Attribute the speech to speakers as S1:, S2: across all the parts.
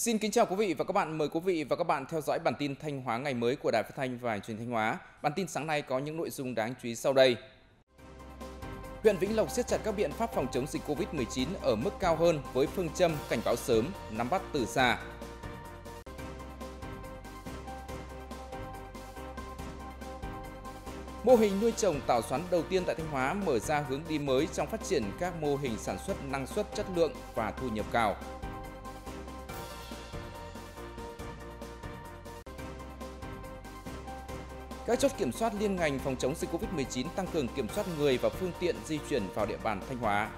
S1: Xin kính chào quý vị và các bạn. Mời quý vị và các bạn theo dõi bản tin Thanh Hóa ngày mới của Đài Phát thanh và Truyền Thanh Hóa. Bản tin sáng nay có những nội dung đáng chú ý sau đây. Huyện Vĩnh Lộc siết chặt các biện pháp phòng chống dịch Covid-19 ở mức cao hơn với phương châm cảnh báo sớm, nắm bắt từ xa. Mô hình nuôi trồng tảo xoắn đầu tiên tại Thanh Hóa mở ra hướng đi mới trong phát triển các mô hình sản xuất năng suất chất lượng và thu nhập cao. Các chốt kiểm soát liên ngành phòng chống dịch COVID-19 tăng cường kiểm soát người và phương tiện di chuyển vào địa bàn Thanh Hóa.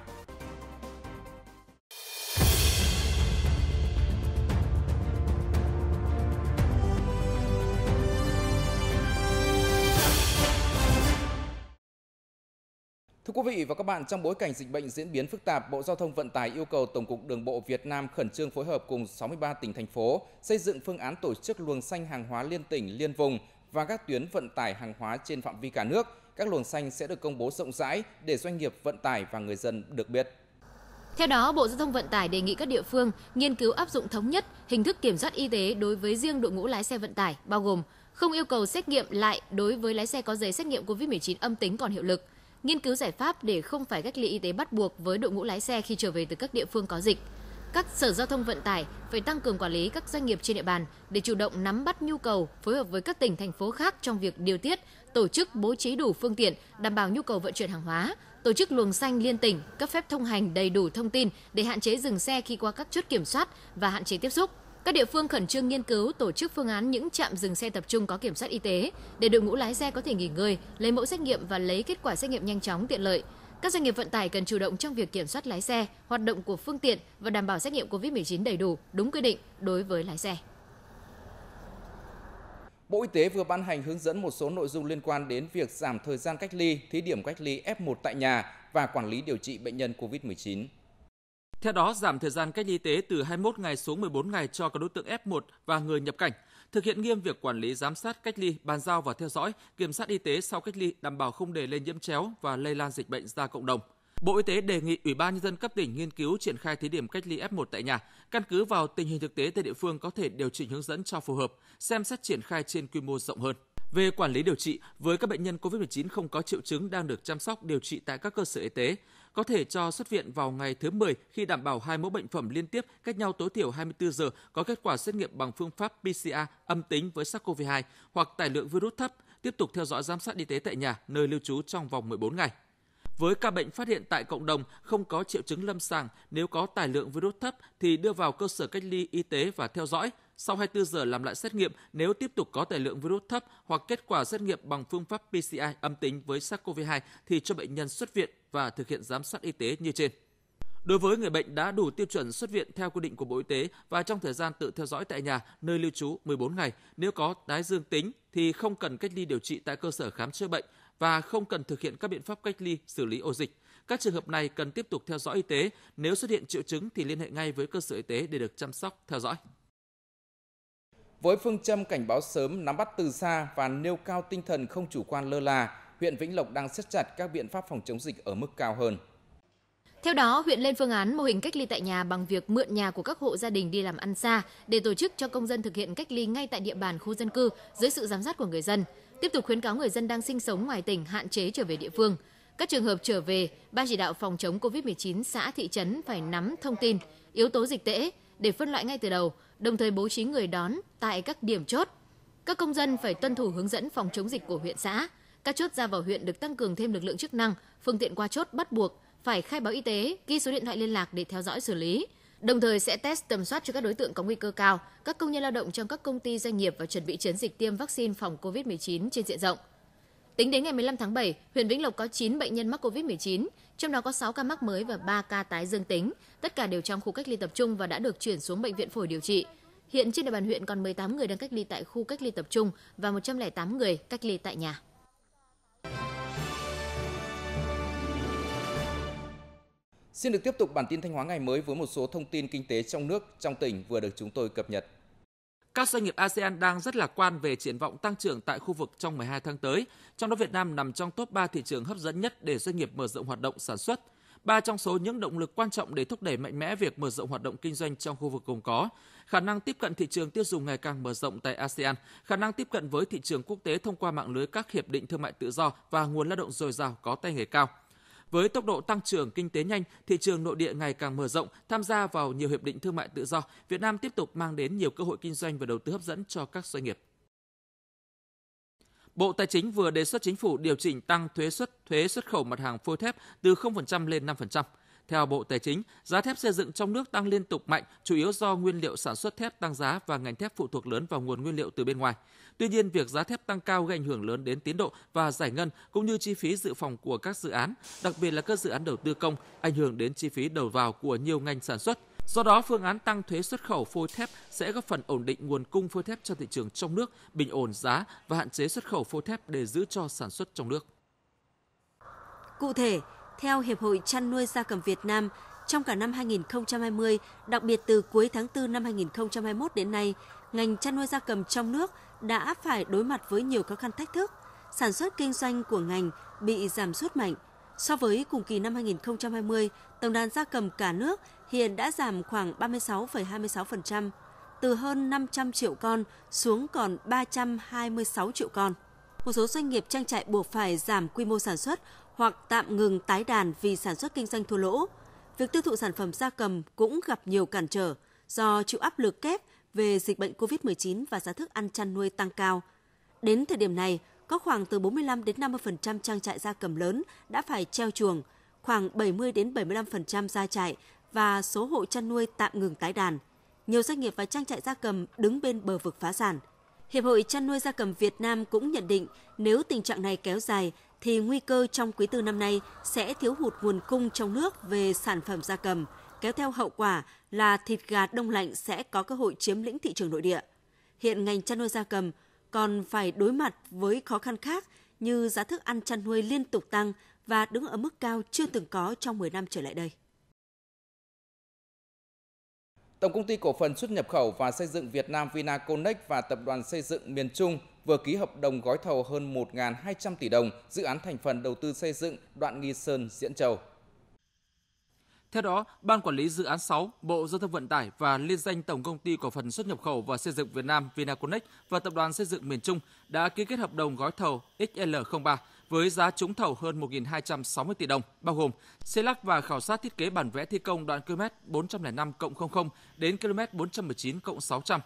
S1: Thưa quý vị và các bạn, trong bối cảnh dịch bệnh diễn biến phức tạp, Bộ Giao thông Vận tải yêu cầu Tổng cục Đường bộ Việt Nam khẩn trương phối hợp cùng 63 tỉnh thành phố xây dựng phương án tổ chức luồng xanh hàng hóa liên tỉnh, liên vùng và các tuyến vận tải hàng hóa trên phạm vi cả nước, các luồng xanh sẽ được công bố rộng rãi để doanh nghiệp vận tải và người dân được biết.
S2: Theo đó, Bộ Giao thông Vận tải đề nghị các địa phương nghiên cứu áp dụng thống nhất hình thức kiểm soát y tế đối với riêng đội ngũ lái xe vận tải, bao gồm không yêu cầu xét nghiệm lại đối với lái xe có giấy xét nghiệm COVID-19 âm tính còn hiệu lực, nghiên cứu giải pháp để không phải cách ly y tế bắt buộc với đội ngũ lái xe khi trở về từ các địa phương có dịch, các sở giao thông vận tải phải tăng cường quản lý các doanh nghiệp trên địa bàn để chủ động nắm bắt nhu cầu, phối hợp với các tỉnh thành phố khác trong việc điều tiết, tổ chức bố trí đủ phương tiện đảm bảo nhu cầu vận chuyển hàng hóa, tổ chức luồng xanh liên tỉnh, cấp phép thông hành đầy đủ thông tin để hạn chế dừng xe khi qua các chốt kiểm soát và hạn chế tiếp xúc. Các địa phương khẩn trương nghiên cứu tổ chức phương án những trạm dừng xe tập trung có kiểm soát y tế để đội ngũ lái xe có thể nghỉ ngơi, lấy mẫu xét nghiệm và lấy kết quả xét nghiệm nhanh chóng tiện lợi. Các doanh nghiệp vận tải cần chủ động trong việc kiểm soát lái xe, hoạt động của phương tiện và đảm bảo xét nghiệm COVID-19 đầy đủ, đúng quy định đối với lái xe.
S1: Bộ Y tế vừa ban hành hướng dẫn một số nội dung liên quan đến việc giảm thời gian cách ly, thí điểm cách ly F1 tại nhà và quản lý điều trị bệnh nhân COVID-19.
S3: Theo đó, giảm thời gian cách ly y tế từ 21 ngày xuống 14 ngày cho các đối tượng F1 và người nhập cảnh – thực hiện nghiêm việc quản lý giám sát cách ly, bàn giao và theo dõi, kiểm soát y tế sau cách ly đảm bảo không để lây nhiễm chéo và lây lan dịch bệnh ra cộng đồng. Bộ Y tế đề nghị Ủy ban nhân dân cấp tỉnh nghiên cứu triển khai thí điểm cách ly F1 tại nhà, căn cứ vào tình hình thực tế tại địa phương có thể điều chỉnh hướng dẫn cho phù hợp, xem xét triển khai trên quy mô rộng hơn. Về quản lý điều trị, với các bệnh nhân COVID-19 không có triệu chứng đang được chăm sóc điều trị tại các cơ sở y tế, có thể cho xuất viện vào ngày thứ 10 khi đảm bảo hai mẫu bệnh phẩm liên tiếp cách nhau tối thiểu 24 giờ có kết quả xét nghiệm bằng phương pháp PCR âm tính với SARS-CoV-2 hoặc tải lượng virus thấp, tiếp tục theo dõi giám sát y tế tại nhà nơi lưu trú trong vòng 14 ngày. Với ca bệnh phát hiện tại cộng đồng không có triệu chứng lâm sàng, nếu có tải lượng virus thấp thì đưa vào cơ sở cách ly y tế và theo dõi, sau 24 giờ làm lại xét nghiệm, nếu tiếp tục có tài lượng virus thấp hoặc kết quả xét nghiệm bằng phương pháp PCI âm tính với SARS-CoV-2 thì cho bệnh nhân xuất viện và thực hiện giám sát y tế như trên. Đối với người bệnh đã đủ tiêu chuẩn xuất viện theo quy định của Bộ Y tế và trong thời gian tự theo dõi tại nhà nơi lưu trú 14 ngày, nếu có tái dương tính thì không cần cách ly điều trị tại cơ sở khám chữa bệnh và không cần thực hiện các biện pháp cách ly xử lý ổ dịch. Các trường hợp này cần tiếp tục theo dõi y tế, nếu xuất hiện triệu chứng thì liên hệ ngay với cơ sở y tế để được chăm sóc,
S1: theo dõi. Với phương châm cảnh báo sớm, nắm bắt từ xa và nêu cao tinh thần không chủ quan lơ là, huyện Vĩnh Lộc đang siết chặt các biện pháp phòng chống dịch ở mức cao hơn.
S2: Theo đó, huyện lên phương án mô hình cách ly tại nhà bằng việc mượn nhà của các hộ gia đình đi làm ăn xa để tổ chức cho công dân thực hiện cách ly ngay tại địa bàn khu dân cư dưới sự giám sát của người dân. Tiếp tục khuyến cáo người dân đang sinh sống ngoài tỉnh hạn chế trở về địa phương. Các trường hợp trở về, ban chỉ đạo phòng chống COVID-19 xã thị trấn phải nắm thông tin, yếu tố dịch tễ để phân loại ngay từ đầu, đồng thời bố trí người đón tại các điểm chốt. Các công dân phải tuân thủ hướng dẫn phòng chống dịch của huyện xã. Các chốt ra vào huyện được tăng cường thêm lực lượng chức năng, phương tiện qua chốt bắt buộc phải khai báo y tế, ghi số điện thoại liên lạc để theo dõi xử lý. Đồng thời sẽ test tầm soát cho các đối tượng có nguy cơ cao, các công nhân lao động trong các công ty doanh nghiệp và chuẩn bị chiến dịch tiêm vaccine phòng COVID-19 trên diện rộng. Tính đến ngày 15 tháng 7, huyện Vĩnh Lộc có 9 bệnh nhân mắc COVID-19, trong đó có 6 ca mắc mới và 3 ca tái dương tính, tất cả đều trong khu cách ly tập trung và đã được chuyển xuống bệnh viện phổi điều trị. Hiện trên địa bàn huyện còn 18 người đang cách ly tại khu cách ly tập trung và 108 người cách ly tại nhà.
S1: Xin được tiếp tục bản tin Thanh Hóa ngày mới với một số thông tin kinh tế trong nước, trong tỉnh vừa được chúng tôi cập nhật.
S3: Các doanh nghiệp ASEAN đang rất lạc quan về triển vọng tăng trưởng tại khu vực trong 12 tháng tới, trong đó Việt Nam nằm trong top 3 thị trường hấp dẫn nhất để doanh nghiệp mở rộng hoạt động sản xuất. Ba trong số những động lực quan trọng để thúc đẩy mạnh mẽ việc mở rộng hoạt động kinh doanh trong khu vực gồm có khả năng tiếp cận thị trường tiêu dùng ngày càng mở rộng tại ASEAN, khả năng tiếp cận với thị trường quốc tế thông qua mạng lưới các hiệp định thương mại tự do và nguồn lao động dồi dào có tay nghề cao – với tốc độ tăng trưởng kinh tế nhanh, thị trường nội địa ngày càng mở rộng, tham gia vào nhiều hiệp định thương mại tự do, Việt Nam tiếp tục mang đến nhiều cơ hội kinh doanh và đầu tư hấp dẫn cho các doanh nghiệp. Bộ Tài chính vừa đề xuất chính phủ điều chỉnh tăng thuế suất thuế xuất khẩu mặt hàng phôi thép từ 0% lên 5%. Theo Bộ Tài chính, giá thép xây dựng trong nước tăng liên tục mạnh, chủ yếu do nguyên liệu sản xuất thép tăng giá và ngành thép phụ thuộc lớn vào nguồn nguyên liệu từ bên ngoài. Tuy nhiên, việc giá thép tăng cao gây ảnh hưởng lớn đến tiến độ và giải ngân cũng như chi phí dự phòng của các dự án, đặc biệt là các dự án đầu tư công, ảnh hưởng đến chi phí đầu vào của nhiều ngành sản xuất. Do đó, phương án tăng thuế xuất khẩu phôi thép sẽ góp phần ổn định nguồn cung phôi thép cho thị trường trong nước, bình ổn giá và hạn chế xuất khẩu phôi thép để giữ cho sản xuất trong nước.
S4: Cụ thể, theo Hiệp hội Chăn nuôi gia cầm Việt Nam, trong cả năm 2020, đặc biệt từ cuối tháng 4 năm 2021 đến nay, ngành chăn nuôi gia cầm trong nước đã phải đối mặt với nhiều khó khăn thách thức. Sản xuất kinh doanh của ngành bị giảm sút mạnh. So với cùng kỳ năm 2020, tổng đàn gia cầm cả nước hiện đã giảm khoảng 36,26%, từ hơn 500 triệu con xuống còn 326 triệu con. Một số doanh nghiệp trang trại buộc phải giảm quy mô sản xuất hoặc tạm ngừng tái đàn vì sản xuất kinh doanh thua lỗ. Việc tiêu thụ sản phẩm gia cầm cũng gặp nhiều cản trở do chịu áp lực kép về dịch bệnh COVID-19 và giá thức ăn chăn nuôi tăng cao. Đến thời điểm này, có khoảng từ 45 đến 50% trang trại gia cầm lớn đã phải treo chuồng, khoảng 70 đến 75% gia trại và số hộ chăn nuôi tạm ngừng tái đàn. Nhiều doanh nghiệp và trang trại gia cầm đứng bên bờ vực phá sản. Hiệp hội chăn nuôi gia cầm Việt Nam cũng nhận định nếu tình trạng này kéo dài thì nguy cơ trong quý tư năm nay sẽ thiếu hụt nguồn cung trong nước về sản phẩm gia cầm, kéo theo hậu quả là thịt gà đông lạnh sẽ có cơ hội chiếm lĩnh thị trường nội địa. Hiện ngành chăn nuôi gia cầm còn phải đối mặt với khó khăn khác như giá thức ăn chăn nuôi liên tục tăng và đứng ở mức cao chưa từng có trong 10 năm trở lại đây.
S1: Tổng công ty cổ phần xuất nhập khẩu và xây dựng Việt Nam Vinaconex và tập đoàn xây dựng miền Trung vừa ký hợp đồng gói thầu hơn 1.200 tỷ đồng dự án thành phần đầu tư xây dựng đoạn Nghi Sơn Diễn Châu. Theo đó, Ban Quản lý Dự án 6, Bộ Giao thông Vận tải và liên danh Tổng Công ty
S3: Cổ phần Xuất nhập khẩu và Xây dựng Việt Nam Vinaconex và Tập đoàn Xây dựng miền Trung đã ký kết hợp đồng gói thầu XL03 với giá trúng thầu hơn 1.260 tỷ đồng, bao gồm xây lắp và khảo sát thiết kế bản vẽ thi công đoạn km 405 00 đến km 419 600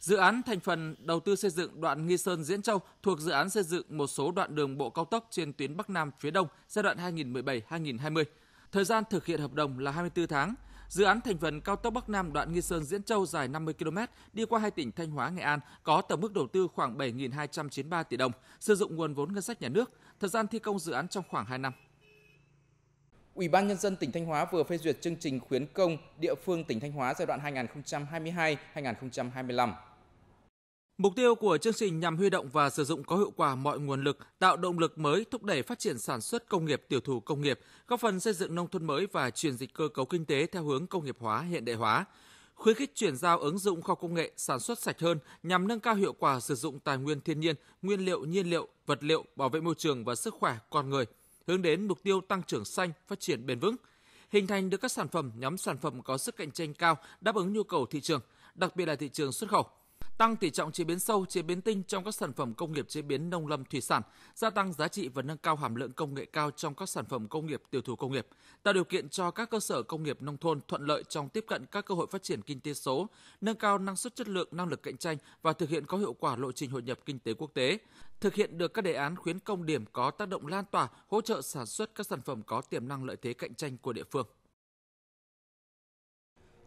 S3: Dự án thành phần đầu tư xây dựng đoạn Nghi Sơn Diễn Châu thuộc dự án xây dựng một số đoạn đường bộ cao tốc trên tuyến Bắc Nam phía Đông giai đoạn 2017-2020. Thời gian thực hiện hợp đồng là 24 tháng. Dự án thành phần cao tốc Bắc Nam đoạn Nghi Sơn Diễn Châu dài 50 km đi qua hai tỉnh Thanh Hóa, Nghệ An có tổng mức đầu tư khoảng 7.293 tỷ đồng,
S1: sử dụng nguồn vốn ngân sách nhà nước, thời gian thi công dự án trong khoảng 2 năm. Ủy ban nhân dân tỉnh Thanh Hóa vừa phê duyệt chương trình khuyến công địa phương tỉnh Thanh Hóa giai đoạn 2022-2025.
S3: Mục tiêu của chương trình nhằm huy động và sử dụng có hiệu quả mọi nguồn lực, tạo động lực mới thúc đẩy phát triển sản xuất công nghiệp, tiểu thủ công nghiệp, góp phần xây dựng nông thôn mới và chuyển dịch cơ cấu kinh tế theo hướng công nghiệp hóa, hiện đại hóa khuyến khích chuyển giao ứng dụng khoa công nghệ sản xuất sạch hơn nhằm nâng cao hiệu quả sử dụng tài nguyên thiên nhiên, nguyên liệu, nhiên liệu, vật liệu, bảo vệ môi trường và sức khỏe con người, hướng đến mục tiêu tăng trưởng xanh, phát triển bền vững, hình thành được các sản phẩm nhóm sản phẩm có sức cạnh tranh cao đáp ứng nhu cầu thị trường, đặc biệt là thị trường xuất khẩu tăng tỷ trọng chế biến sâu, chế biến tinh trong các sản phẩm công nghiệp chế biến nông lâm thủy sản, gia tăng giá trị và nâng cao hàm lượng công nghệ cao trong các sản phẩm công nghiệp tiểu thủ công nghiệp, tạo điều kiện cho các cơ sở công nghiệp nông thôn thuận lợi trong tiếp cận các cơ hội phát triển kinh tế số, nâng cao năng suất chất lượng, năng lực cạnh tranh và thực hiện có hiệu quả lộ trình hội nhập kinh tế quốc tế, thực hiện được các đề án khuyến công điểm có tác động lan tỏa, hỗ trợ sản xuất các sản phẩm có tiềm năng lợi thế cạnh
S1: tranh của địa phương.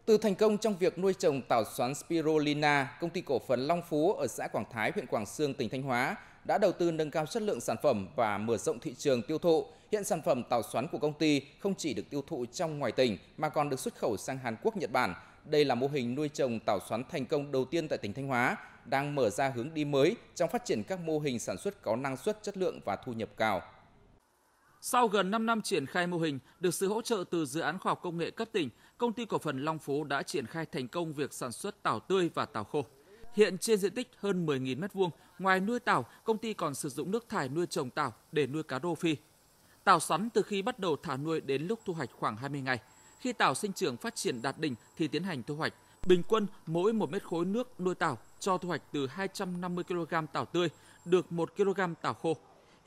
S1: Từ thành công trong việc nuôi trồng tảo xoắn spirulina, công ty cổ phần Long Phú ở xã Quảng Thái, huyện Quảng Sương, tỉnh Thanh Hóa đã đầu tư nâng cao chất lượng sản phẩm và mở rộng thị trường tiêu thụ. Hiện sản phẩm tảo xoắn của công ty không chỉ được tiêu thụ trong ngoài tỉnh mà còn được xuất khẩu sang Hàn Quốc, Nhật Bản. Đây là mô hình nuôi trồng tảo xoắn thành công đầu tiên tại tỉnh Thanh Hóa, đang mở ra hướng đi mới trong phát triển các mô hình sản xuất có năng suất, chất lượng và thu nhập cao. Sau gần 5 năm triển khai mô hình, được sự
S3: hỗ trợ từ dự án khoa học công nghệ cấp tỉnh, công ty cổ phần Long Phú đã triển khai thành công việc sản xuất tảo tươi và tảo khô. Hiện trên diện tích hơn 10.000 m2, ngoài nuôi tảo, công ty còn sử dụng nước thải nuôi trồng tảo để nuôi cá rô phi. Tảo xoắn từ khi bắt đầu thả nuôi đến lúc thu hoạch khoảng 20 ngày. Khi tảo sinh trưởng phát triển đạt đỉnh thì tiến hành thu hoạch. Bình quân mỗi 1 mét khối nước nuôi tảo cho thu hoạch từ 250 kg tảo tươi, được 1 kg tảo khô.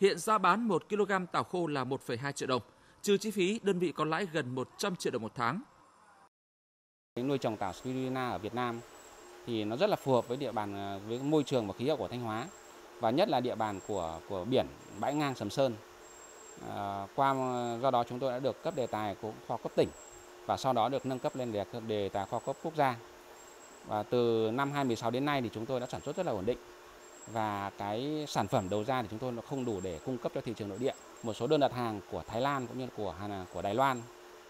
S3: Hiện giá bán 1 kg tảo khô là 1,2 triệu đồng, trừ chi phí đơn vị có
S1: lãi gần 100 triệu đồng một tháng. Nuôi trồng tảo spirulina ở Việt Nam thì nó rất là phù hợp với địa bàn à, với môi trường và khí hậu của Thanh Hóa và nhất là địa bàn của của biển bãi ngang Sầm Sơn. À, qua do đó chúng tôi đã được cấp đề tài của khoa cấp tỉnh và sau đó được nâng cấp lên đề, đề tài khoa cấp quốc gia. Và từ năm 2016 đến nay thì chúng tôi đã sản xuất rất là ổn định và cái sản phẩm đầu ra thì chúng tôi nó không đủ để cung cấp cho thị trường nội địa. Một số đơn đặt hàng của Thái Lan cũng như của Hàn của Đài Loan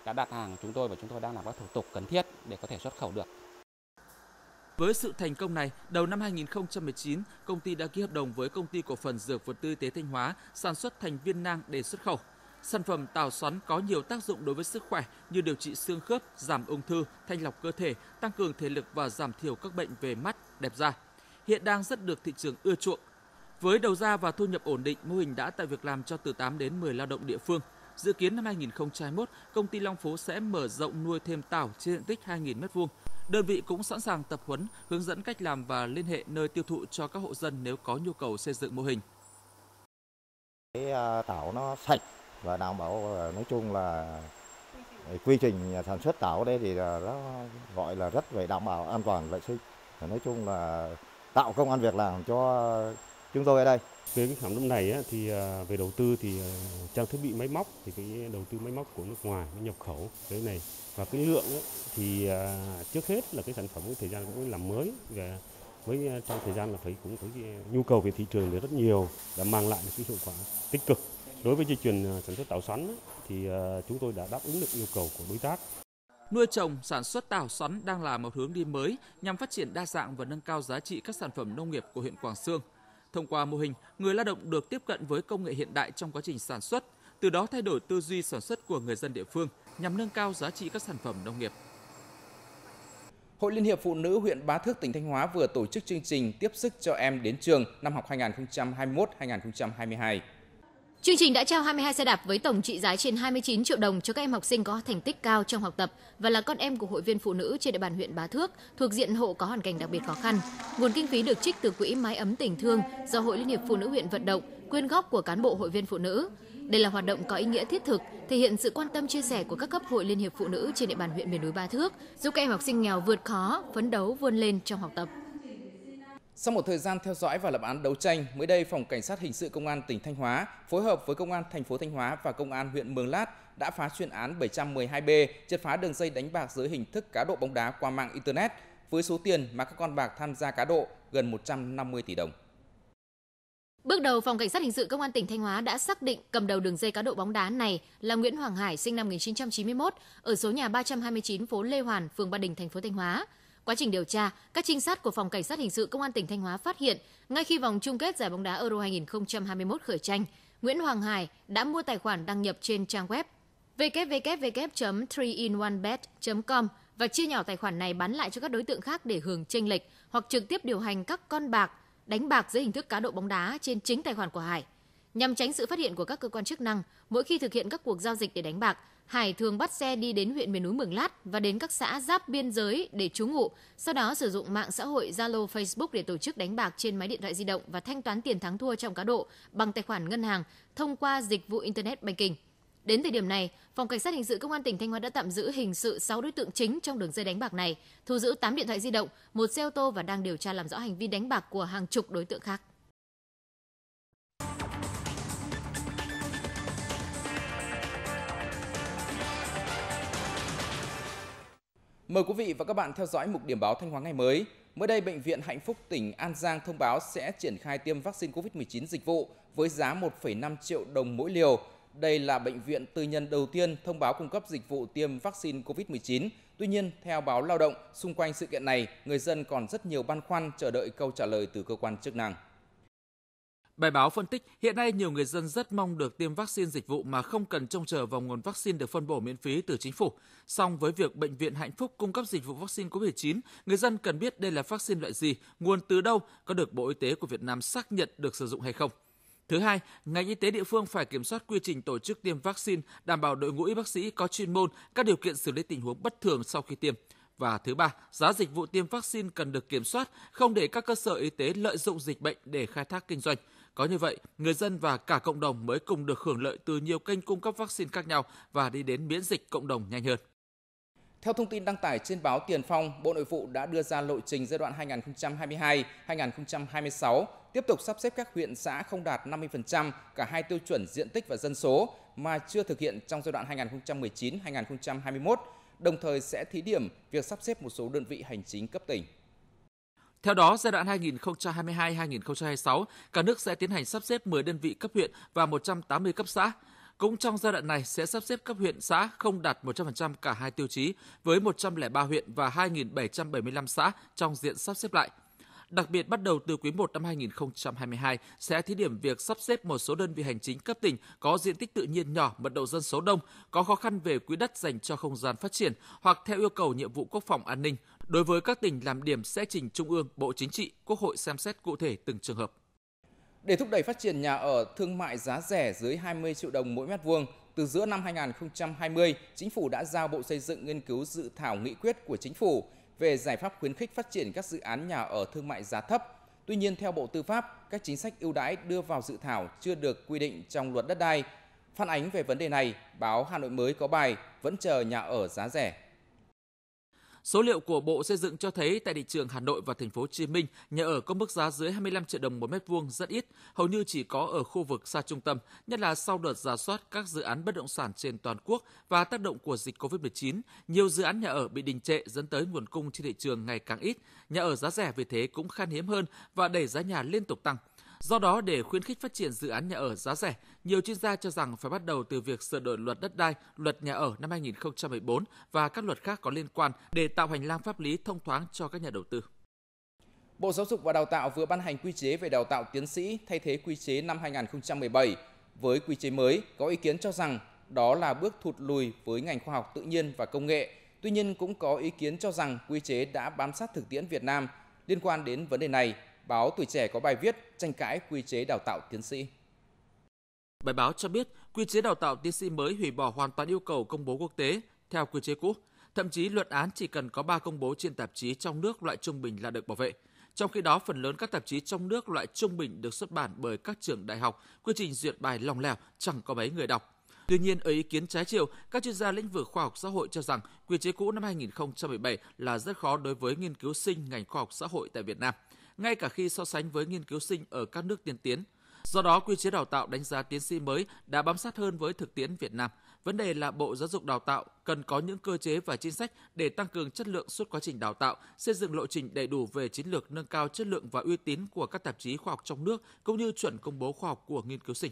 S1: đã đặt hàng chúng tôi và chúng tôi đang làm các thủ tục cần thiết để có thể xuất khẩu được.
S3: Với sự thành công này, đầu năm 2019, công ty đã ký hợp đồng với công ty cổ phần dược vật tư tế Thanh Hóa sản xuất thành viên nang để xuất khẩu. Sản phẩm tảo xoắn có nhiều tác dụng đối với sức khỏe như điều trị xương khớp, giảm ung thư, thanh lọc cơ thể, tăng cường thể lực và giảm thiểu các bệnh về mắt, đẹp da hiện đang rất được thị trường ưa chuộng. Với đầu ra và thu nhập ổn định, mô hình đã tạo việc làm cho từ 8 đến 10 lao động địa phương. Dự kiến năm 2021, công ty Long Phú sẽ mở rộng nuôi thêm tảo trên diện tích 2.000 m2. Đơn vị cũng sẵn sàng tập huấn, hướng dẫn cách làm và liên hệ nơi tiêu thụ cho các hộ dân nếu có nhu cầu xây dựng mô hình.
S1: Cái à, tảo nó sạch và đảm bảo à, nói chung là quy trình sản xuất tảo đây thì nó gọi là rất về đảm bảo an toàn vệ sinh. Nói chung là tạo công an việc làm cho chúng tôi ở đây. Về cái khảm lâm này thì à, về đầu tư thì à, trang thiết bị máy móc thì cái đầu tư máy móc của nước ngoài nó nhập khẩu cái này và cái lượng thì à, trước hết là cái sản phẩm cái thời gian cũng làm mới và với trong thời gian là phải cũng thấy nhu cầu về thị trường thì rất nhiều đã mang lại cái hiệu quả tích cực đối với dây chuyền sản xuất tảo xoắn thì chúng tôi đã đáp ứng được yêu cầu của đối tác
S3: Nuôi trồng, sản xuất tảo xoắn đang là một hướng đi mới nhằm phát triển đa dạng và nâng cao giá trị các sản phẩm nông nghiệp của huyện Quảng Sương. Thông qua mô hình, người lao động được tiếp cận với công nghệ hiện đại trong quá trình sản xuất, từ đó thay đổi tư duy sản xuất của người dân địa phương
S1: nhằm nâng cao giá trị các sản phẩm nông nghiệp. Hội Liên hiệp Phụ nữ huyện Bá Thước, tỉnh Thanh Hóa vừa tổ chức chương trình tiếp sức cho em đến trường năm học 2021-2022.
S2: Chương trình đã trao 22 xe đạp với tổng trị giá trên 29 triệu đồng cho các em học sinh có thành tích cao trong học tập và là con em của hội viên phụ nữ trên địa bàn huyện Bá Thước thuộc diện hộ có hoàn cảnh đặc biệt khó khăn. Nguồn kinh phí được trích từ quỹ mái ấm tình thương do Hội Liên hiệp Phụ nữ huyện vận động, quyên góp của cán bộ hội viên phụ nữ. Đây là hoạt động có ý nghĩa thiết thực, thể hiện sự quan tâm chia sẻ của các cấp hội Liên hiệp Phụ nữ trên địa bàn huyện miền núi Ba Thước, giúp các em học sinh nghèo vượt khó, phấn đấu vươn lên trong học tập.
S1: Sau một thời gian theo dõi và lập án đấu tranh, mới đây phòng cảnh sát hình sự công an tỉnh Thanh Hóa phối hợp với công an thành phố Thanh Hóa và công an huyện Mường Lát đã phá chuyên án 712B, triệt phá đường dây đánh bạc dưới hình thức cá độ bóng đá qua mạng internet với số tiền mà các con bạc tham gia cá độ gần 150 tỷ đồng.
S2: Bước đầu, Phòng Cảnh sát Hình sự Công an tỉnh Thanh Hóa đã xác định cầm đầu đường dây cá độ bóng đá này là Nguyễn Hoàng Hải, sinh năm 1991, ở số nhà 329 phố Lê Hoàn, phường Ba Đình, thành phố Thanh Hóa. Quá trình điều tra, các trinh sát của phòng cảnh sát hình sự công an tỉnh Thanh Hóa phát hiện, ngay khi vòng chung kết giải bóng đá Euro 2021 khởi tranh, Nguyễn Hoàng Hải đã mua tài khoản đăng nhập trên trang web www.3in1bet.com và chia nhỏ tài khoản này bán lại cho các đối tượng khác để hưởng chênh lệch hoặc trực tiếp điều hành các con bạc đánh bạc dưới hình thức cá độ bóng đá trên chính tài khoản của Hải. Nhằm tránh sự phát hiện của các cơ quan chức năng, mỗi khi thực hiện các cuộc giao dịch để đánh bạc, Hải thường bắt xe đi đến huyện miền núi Mường Lát và đến các xã giáp biên giới để trú ngụ, sau đó sử dụng mạng xã hội Zalo, Facebook để tổ chức đánh bạc trên máy điện thoại di động và thanh toán tiền thắng thua trong cá độ bằng tài khoản ngân hàng thông qua dịch vụ internet banking. Đến thời điểm này, phòng cảnh sát hình sự công an tỉnh Thanh Hóa đã tạm giữ hình sự 6 đối tượng chính trong đường dây đánh bạc này, thu giữ 8 điện thoại di động, một xe ô tô và đang điều tra làm rõ hành vi đánh bạc của hàng chục đối tượng khác.
S1: Mời quý vị và các bạn theo dõi mục điểm báo Thanh Hóa ngày mới. Mới đây, Bệnh viện Hạnh Phúc tỉnh An Giang thông báo sẽ triển khai tiêm vaccine COVID-19 dịch vụ với giá 1,5 triệu đồng mỗi liều. Đây là bệnh viện tư nhân đầu tiên thông báo cung cấp dịch vụ tiêm vaccine COVID-19. Tuy nhiên, theo báo Lao động, xung quanh sự kiện này, người dân còn rất nhiều băn khoăn chờ đợi câu trả lời từ cơ quan chức năng.
S3: Bài báo phân tích, hiện nay nhiều người dân rất mong được tiêm vaccine dịch vụ mà không cần trông chờ vào nguồn vaccine được phân bổ miễn phí từ chính phủ. Song với việc Bệnh viện Hạnh Phúc cung cấp dịch vụ vaccine COVID-19, người dân cần biết đây là vaccine loại gì, nguồn từ đâu, có được Bộ Y tế của Việt Nam xác nhận được sử dụng hay không. Thứ hai, ngành y tế địa phương phải kiểm soát quy trình tổ chức tiêm vaccine, đảm bảo đội ngũ y bác sĩ có chuyên môn, các điều kiện xử lý tình huống bất thường sau khi tiêm. Và thứ ba, giá dịch vụ tiêm vaccine cần được kiểm soát, không để các cơ sở y tế lợi dụng dịch bệnh để khai thác kinh doanh. Có như vậy, người dân và cả cộng đồng mới cùng được hưởng lợi từ nhiều kênh cung cấp vaccine khác nhau và đi đến miễn dịch cộng
S1: đồng nhanh hơn. Theo thông tin đăng tải trên báo Tiền Phong, Bộ Nội vụ đã đưa ra lộ trình giai đoạn 2022-2026 tiếp tục sắp xếp các huyện xã không đạt 50% cả hai tiêu chuẩn diện tích và dân số mà chưa thực hiện trong giai đoạn 2019-2021, đồng thời sẽ thí điểm việc sắp xếp một số đơn vị hành chính cấp tỉnh. Theo đó, giai đoạn 2022-2026, cả nước sẽ tiến hành sắp xếp 10 đơn
S3: vị cấp huyện và 180 cấp xã. Cũng trong giai đoạn này sẽ sắp xếp cấp huyện xã không đạt 100% cả hai tiêu chí với 103 huyện và 2.775 xã trong diện sắp xếp lại. Đặc biệt bắt đầu từ quý 1 năm 2022 sẽ thí điểm việc sắp xếp một số đơn vị hành chính cấp tỉnh có diện tích tự nhiên nhỏ, mật độ dân số đông, có khó khăn về quỹ đất dành cho không gian phát triển hoặc theo yêu cầu nhiệm vụ quốc phòng an ninh, Đối với các tỉnh làm điểm sẽ trình
S1: Trung ương, Bộ Chính trị, Quốc hội xem xét cụ thể từng trường hợp. Để thúc đẩy phát triển nhà ở thương mại giá rẻ dưới 20 triệu đồng mỗi mét vuông, từ giữa năm 2020, Chính phủ đã giao Bộ Xây dựng nghiên cứu dự thảo nghị quyết của Chính phủ về giải pháp khuyến khích phát triển các dự án nhà ở thương mại giá thấp. Tuy nhiên, theo Bộ Tư pháp, các chính sách ưu đãi đưa vào dự thảo chưa được quy định trong luật đất đai. Phản ánh về vấn đề này, báo Hà Nội mới có bài vẫn chờ nhà ở giá rẻ Số liệu của Bộ Xây dựng cho thấy tại thị trường Hà Nội
S3: và thành phố Hồ Chí Minh, nhà ở có mức giá dưới 25 triệu đồng một mét vuông rất ít, hầu như chỉ có ở khu vực xa trung tâm, nhất là sau đợt giả soát các dự án bất động sản trên toàn quốc và tác động của dịch Covid-19, nhiều dự án nhà ở bị đình trệ dẫn tới nguồn cung trên thị trường ngày càng ít, nhà ở giá rẻ vì thế cũng khan hiếm hơn và đẩy giá nhà liên tục tăng. Do đó, để khuyến khích phát triển dự án nhà ở giá rẻ, nhiều chuyên gia cho rằng phải bắt đầu từ việc sửa đổi luật đất đai, luật nhà ở năm 2014 và các luật khác có liên quan để tạo hành lang pháp lý thông thoáng cho các nhà đầu tư.
S1: Bộ Giáo dục và Đào tạo vừa ban hành quy chế về đào tạo tiến sĩ thay thế quy chế năm 2017. Với quy chế mới, có ý kiến cho rằng đó là bước thụt lùi với ngành khoa học tự nhiên và công nghệ. Tuy nhiên cũng có ý kiến cho rằng quy chế đã bám sát thực tiễn Việt Nam. Liên quan đến vấn đề này, báo Tuổi Trẻ có bài viết tranh cãi quy chế đào tạo tiến sĩ. Bài báo cho biết, quy chế đào tạo tiến sĩ mới hủy bỏ hoàn toàn yêu cầu công bố quốc tế
S3: theo quy chế cũ. Thậm chí luận án chỉ cần có 3 công bố trên tạp chí trong nước loại trung bình là được bảo vệ. Trong khi đó, phần lớn các tạp chí trong nước loại trung bình được xuất bản bởi các trường đại học, quy trình duyệt bài lòng lẻo chẳng có mấy người đọc. Tuy nhiên, ở ý kiến trái chiều, các chuyên gia lĩnh vực khoa học xã hội cho rằng quy chế cũ năm 2017 là rất khó đối với nghiên cứu sinh ngành khoa học xã hội tại Việt Nam ngay cả khi so sánh với nghiên cứu sinh ở các nước tiên tiến. Do đó, quy chế đào tạo đánh giá tiến sĩ mới đã bám sát hơn với thực tiễn Việt Nam. Vấn đề là Bộ Giáo dục Đào tạo cần có những cơ chế và chính sách để tăng cường chất lượng suốt quá trình đào tạo, xây dựng lộ trình đầy đủ về chiến lược nâng cao chất lượng và uy tín của các tạp chí khoa học trong nước cũng như chuẩn công bố khoa học của nghiên
S1: cứu sinh.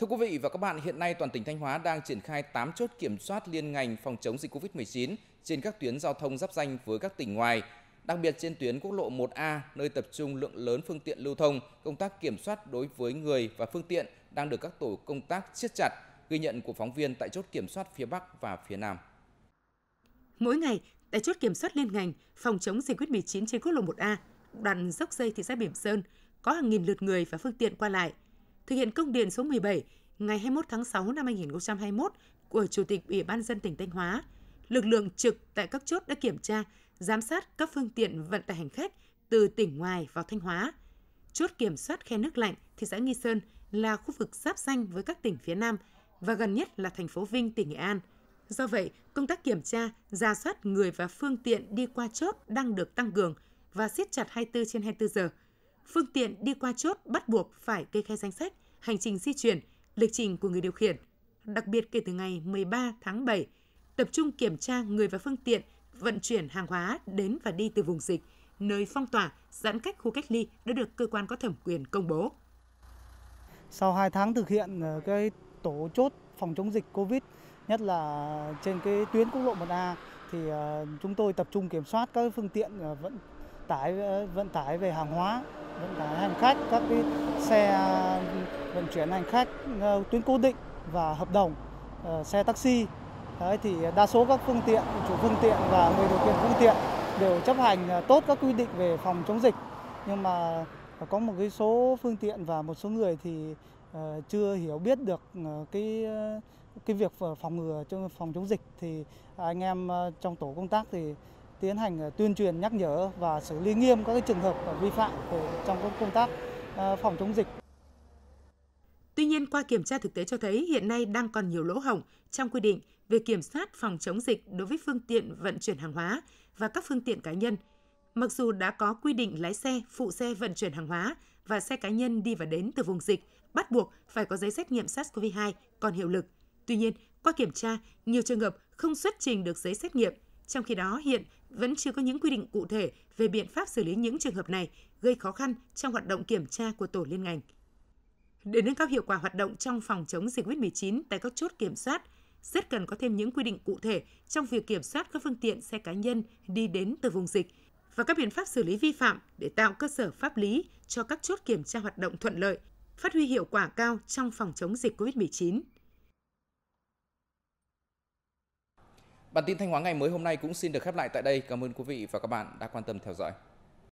S1: Thưa quý vị và các bạn, hiện nay toàn tỉnh Thanh Hóa đang triển khai 8 chốt kiểm soát liên ngành phòng chống dịch COVID-19 trên các tuyến giao thông giáp danh với các tỉnh ngoài. Đặc biệt trên tuyến quốc lộ 1A, nơi tập trung lượng lớn phương tiện lưu thông, công tác kiểm soát đối với người và phương tiện đang được các tổ công tác siết chặt, ghi nhận của phóng viên tại chốt kiểm soát phía Bắc và phía Nam.
S5: Mỗi ngày, tại chốt kiểm soát liên ngành phòng chống dịch COVID-19 trên quốc lộ 1A, đoạn dốc dây thị xã Bỉm Sơn, có hàng nghìn lượt người và phương tiện qua lại, thực hiện công điện số 17 ngày 21 tháng 6 năm 2021 của Chủ tịch Ủy ban dân tỉnh Thanh Hóa, lực lượng trực tại các chốt đã kiểm tra, giám sát các phương tiện vận tải hành khách từ tỉnh ngoài vào Thanh Hóa. Chốt kiểm soát khe nước lạnh thị xã Nghi Sơn là khu vực giáp danh với các tỉnh phía Nam và gần nhất là thành phố Vinh, tỉnh Nghệ An. Do vậy, công tác kiểm tra, ra soát người và phương tiện đi qua chốt đang được tăng cường và siết chặt 24 trên 24 giờ – phương tiện đi qua chốt bắt buộc phải kê khai danh sách, hành trình di chuyển, lịch trình của người điều khiển. Đặc biệt kể từ ngày 13 tháng 7, tập trung kiểm tra người và phương tiện vận chuyển hàng hóa đến và đi từ vùng dịch, nơi phong tỏa, giãn cách khu cách ly đã được cơ quan có thẩm quyền công bố.
S3: Sau 2 tháng thực hiện ờ, cái tổ chốt phòng chống dịch Covid, nhất là trên cái tuyến quốc lộ 1A thì ờ, chúng tôi tập trung kiểm soát các phương tiện ờ, vận tải vận tải về hàng hóa vận tải hành khách, các cái xe vận chuyển hành khách ờ, tuyến cố định và hợp đồng, ờ, xe taxi. Đấy, thì đa số các phương tiện, chủ phương tiện và người điều khiển phương tiện đều chấp hành ờ, tốt các quy định về phòng chống dịch. Nhưng mà có một cái số phương tiện và một số người thì chưa hiểu biết được cái cái việc phòng ngừa trong phòng chống dịch thì anh em trong tổ công tác thì tiến hành ờ, tuyên truyền
S5: nhắc nhở và xử lý nghiêm các trường hợp ờ, vi phạm trong công tác ờ, phòng chống dịch. Tuy nhiên, qua kiểm tra thực tế cho thấy hiện nay đang còn nhiều lỗ hổng trong quy định về kiểm soát phòng chống dịch đối với phương tiện vận chuyển hàng hóa và các phương tiện cá nhân. Mặc dù đã có quy định lái xe, phụ xe vận chuyển hàng hóa và xe cá nhân đi và đến từ vùng dịch bắt buộc phải có giấy xét nghiệm SARS-CoV-2 còn hiệu lực. Tuy nhiên, qua kiểm tra, nhiều trường hợp không xuất trình được giấy xét nghiệm, trong khi đó hiện vẫn chưa có những quy định cụ thể về biện pháp xử lý những trường hợp này, gây khó khăn trong hoạt động kiểm tra của tổ liên ngành. Để nâng cao hiệu quả hoạt động trong phòng chống dịch COVID-19 tại các chốt kiểm soát, rất cần có thêm những quy định cụ thể trong việc kiểm soát các phương tiện xe cá nhân đi đến từ vùng dịch và các biện pháp xử lý vi phạm để tạo cơ sở pháp lý cho các chốt kiểm tra hoạt động thuận lợi, phát huy hiệu quả cao trong phòng chống dịch COVID-19.
S1: Bản tin Thanh Hóa ngày mới hôm nay cũng xin được khép lại tại đây. Cảm ơn quý vị và các bạn đã quan tâm theo dõi.